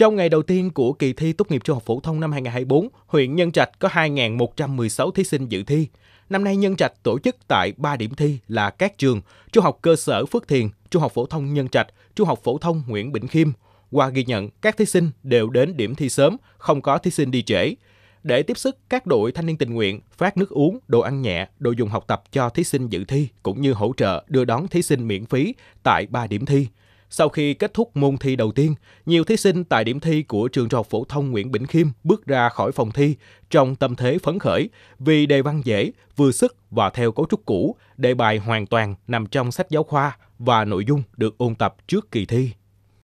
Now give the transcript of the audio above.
Trong ngày đầu tiên của kỳ thi tốt nghiệp trung học phổ thông năm 2024, huyện Nhân Trạch có 2.116 thí sinh dự thi. Năm nay Nhân Trạch tổ chức tại 3 điểm thi là các trường Trung học cơ sở Phước Thiền, Trung học phổ thông Nhân Trạch, Trung học phổ thông Nguyễn Bỉnh Khiêm. Qua ghi nhận, các thí sinh đều đến điểm thi sớm, không có thí sinh đi trễ. Để tiếp sức các đội thanh niên tình nguyện phát nước uống, đồ ăn nhẹ, đồ dùng học tập cho thí sinh dự thi cũng như hỗ trợ đưa đón thí sinh miễn phí tại 3 điểm thi. Sau khi kết thúc môn thi đầu tiên, nhiều thí sinh tại điểm thi của trường trung học phổ thông Nguyễn Bỉnh Khiêm bước ra khỏi phòng thi trong tâm thế phấn khởi vì đề văn dễ, vừa sức và theo cấu trúc cũ, đề bài hoàn toàn nằm trong sách giáo khoa và nội dung được ôn tập trước kỳ thi.